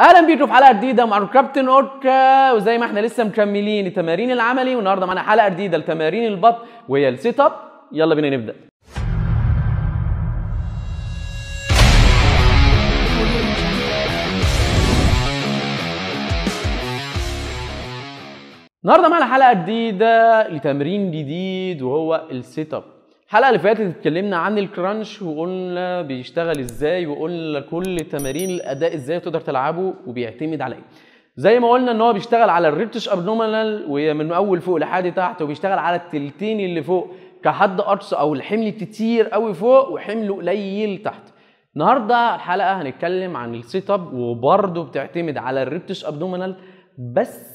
اهلا بيكم في حلقه جديده مع كابتن اوركا وزي ما احنا لسه مكملين التمارين العملي والنهارده معانا حلقه جديده لتمارين البطن وهي السيت اب يلا بينا نبدا النهارده معانا حلقه جديده لتمرين جديد وهو السيت اب الحلقه اللي فاتت اتكلمنا عن الكرانش وقلنا بيشتغل ازاي وقلنا كل تمارين الاداء ازاي تقدر تلعبه وبيعتمد على ايه زي ما قلنا ان هو بيشتغل على الريبتش ابنومينال وهي من اول فوق لحد تحت وبيشتغل على التلتين اللي فوق كحد اقصى او الحمل كتير قوي فوق وحمله قليل تحت النهارده الحلقه هنتكلم عن السيت اب وبرده بتعتمد على الريبتش ابدومينال بس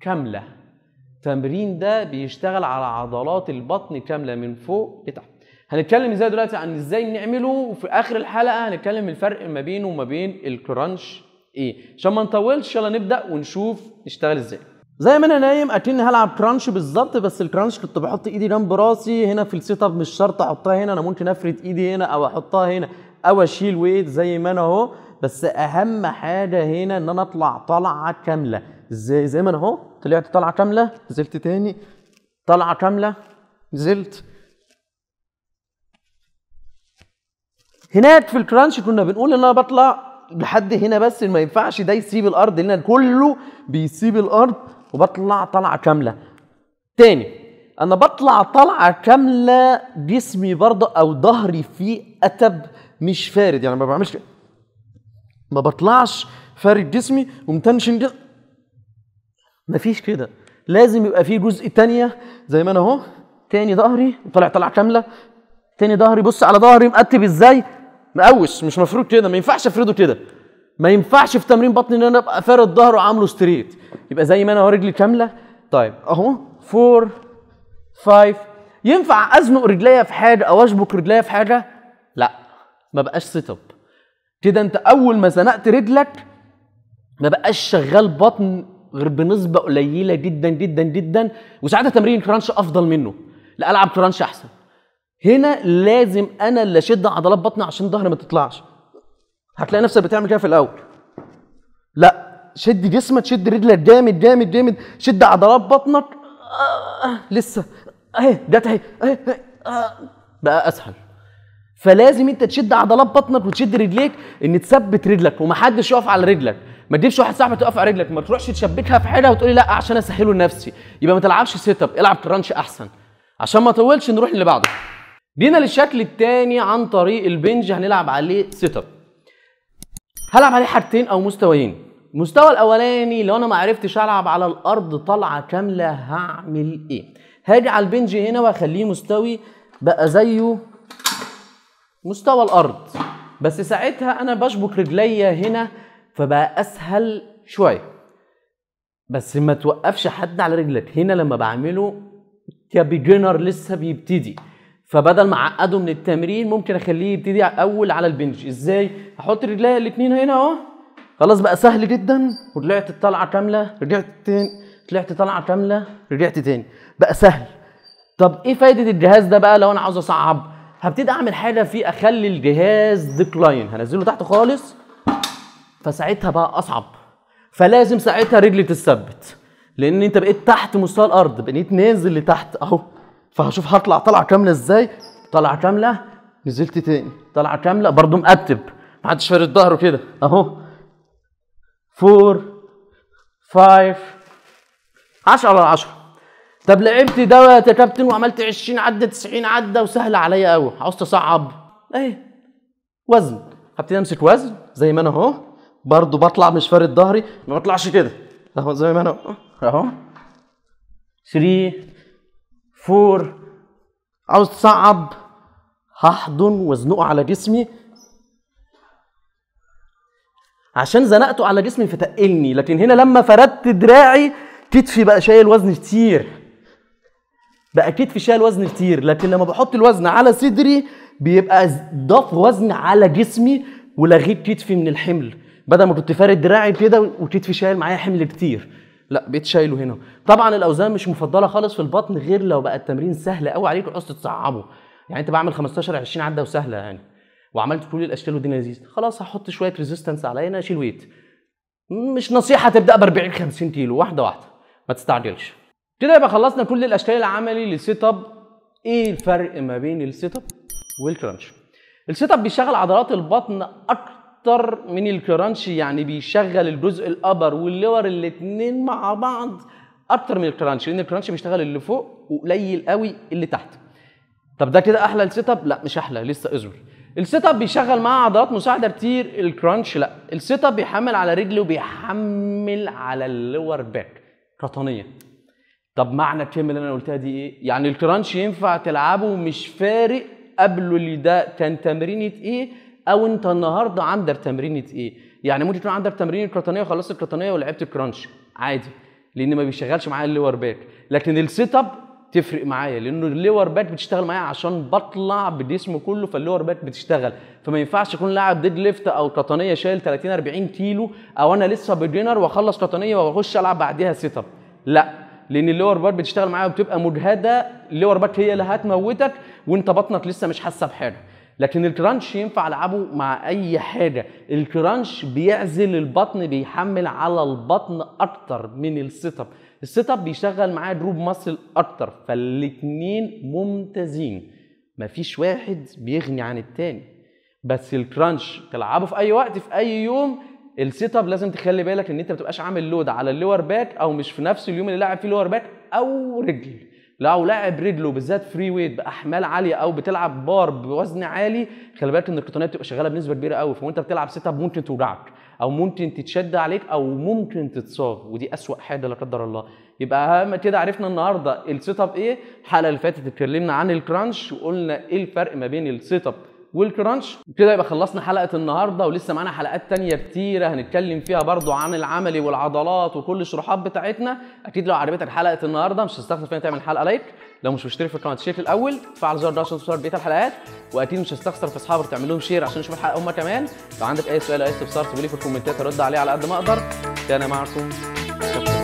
كامله التمرين ده بيشتغل على عضلات البطن كامله من فوق لتحت هنتكلم ازاي دلوقتي عن ازاي نعمله وفي اخر الحلقه هنتكلم الفرق ما بينه وما بين الكرانش ايه عشان ما نطولش يلا نبدا ونشوف نشتغل ازاي زي ما انا نايم اكني هلعب كرانش بالظبط بس الكرانش كنت بحط ايدي جنب راسي هنا في السيت اب مش شرط احطها هنا انا ممكن افرد ايدي هنا او احطها هنا او اشيل ويت زي ما انا اهو بس اهم حاجه هنا ان انا اطلع طلعه كامله ازاي زي ما انا اهو طلعت طلعه كامله نزلت تاني طلعه كامله نزلت هناك في الكرانش كنا بنقول ان انا بطلع لحد هنا بس ما ينفعش ده يسيب الارض لان كله بيسيب الارض وبطلع طلعه كامله تاني انا بطلع طلعه كامله جسمي برضه او ظهري فيه اتب مش فارد يعني ما بعملش ما بطلعش فارد جسمي ومتنشن جسمي مفيش كده لازم يبقى فيه جزء تانية زي ما انا اهو تاني ظهري طالع طلعه كامله تاني ظهري بص على ظهري مقتب ازاي مقوش مش مفروض كده ما ينفعش افرده كده ما ينفعش في تمرين بطني ان انا ابقى فارد ظهر وعامله ستريت يبقى زي ما انا اهو رجلي كامله طيب اهو 4 5 ينفع ازنق رجليا في حاجه او اشبك رجليا في حاجه لا ما بقاش سيت اب كده انت اول ما زنقت رجلك ما بقاش شغال بطن غير بنسبه قليله جدا جدا جدا وساعتها تمرين الكرانش افضل منه لا العب كرانش احسن هنا لازم انا اللي اشد عضلات بطني عشان ظهري ما تطلعش هتلاقي نفسك بتعمل كده في الاول لا شد جسمك شد رجلك جامد جامد جامد شد عضلات بطنك آه لسه اهي جت اهي اهي آه، بقى اسهل فلازم انت تشد عضلات بطنك وتشد رجليك ان تثبت رجلك ومحدش يقف على رجلك ما تجيبش واحد صاحبك تقف على رجلك ما تروحش تشبكها في حيلها وتقولي لا عشان اسهله لنفسي يبقى ما تلعبش سيت اب العب كرانش احسن عشان ما اطولش نروح للي بعده جينا للشكل الثاني عن طريق البنج هنلعب عليه سيت اب هلعب عليه حاجتين او مستويين المستوى الاولاني لو انا ما عرفتش العب على الارض طلعه كامله هعمل ايه هاجي على البنج هنا واخليه مستوي بقى زيه مستوى الارض بس ساعتها انا بشبك رجليا هنا فبقى اسهل شويه بس ما توقفش حد على رجلك هنا لما بعمله كبيجنر لسه بيبتدي فبدل ما اعقده من التمرين ممكن اخليه يبتدي اول على البنج ازاي احط رجلي الاثنين هنا اهو خلاص بقى سهل جدا وطلعت الطلعه كامله رجعت تاني طلعت طلعه كامله رجعت تاني بقى سهل طب ايه فايده الجهاز ده بقى لو انا عاوز اصعب هبتدي اعمل حاجه فيه اخلي الجهاز ديكلاين هنزله تحت خالص فساعتها بقى اصعب فلازم ساعتها رجلي تتثبت لان انت بقيت تحت مستوى الارض بقيت نازل لتحت اهو فهشوف هطلع طلعه كامله ازاي طلعه كامله نزلت تاني طلعه كامله برضه مقتب محدش فارد ظهره كده اهو 4 5 10 على 10 طب لعبت دوت يا كابتن وعملت 20 عده 90 عده وسهله عليا قوي عاوز تصعب ايه وزن هبتدي امسك وزن زي ما انا اهو برضو بطلع مش فارد ظهري ما بطلعش كده اهو زي ما انا اهو 3 4 عاوز تصعب هحضن وازنقه على جسمي عشان زنقته على جسمي فتقلني لكن هنا لما فردت دراعي كتفي بقى شايل وزن كتير بقى كتفي شايل وزن كتير لكن لما بحط الوزن على صدري بيبقى ضاف وزن على جسمي ولغيت كتفي من الحمل بدل ما كنت فارد دراعي كده وكتفي شايل معايا حمل كتير لا بقيت شايله هنا طبعا الاوزان مش مفضله خالص في البطن غير لو بقى التمرين سهل قوي عليك وعاوز تصعبه يعني انت بعمل 15 20 عده وسهله يعني وعملت كل الاشكال والدنيا لذيذه خلاص هحط شويه ريزيستنس عليا انا اشيل ويت مش نصيحه تبدا ب 40 50 كيلو واحده واحده ما تستعجلش كده يبقى خلصنا كل الاشكال العملي للسيت اب ايه الفرق ما بين السيت اب والكرانش السيت اب بيشغل عضلات البطن اكتر اكتر من الكرانش يعني بيشغل الجزء الابر واللور الاتنين مع بعض اكتر من الكرانش لان الكرانش بيشتغل اللي فوق وقليل قوي اللي تحت طب ده كده احلى السيت اب لا مش احلى لسه اصبر السيت اب بيشغل معاه عضلات مساعده كتير الكرانش لا السيت اب بيحمل على رجله وبيحمل على اللور باك قطنيه طب معنى الكلمه اللي انا قلتها دي ايه يعني الكرانش ينفع تلعبه مش فارق قبله اللي ده كان تمرينه ايه او انت النهارده عندك تمرينه ايه يعني ممكن تكون عندك تمرين الكرتونيه وخلصت الكرتونيه ولعبت الكرانش عادي لان ما بيشغلش معايا اللور باك لكن السيت اب تفرق معايا لانه اللور باك بتشتغل معايا عشان بطلع بالجسم كله فاللور باك بتشتغل فما ينفعش اكون لاعب ديد ليفت او قطنيه شايل 30 40 كيلو او انا لسه بجينر واخلص قطنيه واخش العب بعديها سيت اب لا لان اللور باك بتشتغل معايا وبتبقى مجهده اللور باك هي اللي هتموتك وانت بطنك لسه مش حاسه بحاجه لكن الكرانش ينفع العبه مع اي حاجه الكرانش بيعزل البطن بيحمل على البطن اكتر من السيت اب السيت اب بيشغل معاه دروب ماسل اكتر فالاتنين ممتازين مفيش واحد بيغني عن التاني بس الكرانش تلعبه في اي وقت في اي يوم السيت اب لازم تخلي بالك ان انت ما تبقاش عامل لود على اللور باك او مش في نفس اليوم اللي لاعب فيه لور باك او رجل لو لاعب رجله بالذات فري ويت باحمال عاليه او بتلعب بار بوزن عالي خلي بالك ان القطنيه بتبقى شغاله بنسبه كبيره قوي فوانت بتلعب سيت اب ممكن توجعك او ممكن تتشد عليك او ممكن تتصاب ودي اسوء حاجه لا قدر الله يبقى اهم كده عرفنا النهارده السيت اب ايه الحلقه اللي فاتت اتكلمنا عن الكرانش وقلنا ايه الفرق ما بين السيت اب والكرانش كده يبقى خلصنا حلقه النهارده ولسه معانا حلقات تانية كتيره هنتكلم فيها برضو عن العملي والعضلات وكل الشروحات بتاعتنا اكيد لو عجبتك حلقه النهارده مش هتستخدم فيها تعمل حلقه لايك لو مش مشترك في القناه تشترك الاول فعل زر ده عشان تظهر بقيه الحلقات واكيد مش هتستخسر في اصحابك تعمل لهم شير عشان يشوفوا الحلقه هم كمان لو عندك اي سؤال او اي استفسار سيبوا لي في الكومنتات ارد عليه على قد ما اقدر كان معكم شكرا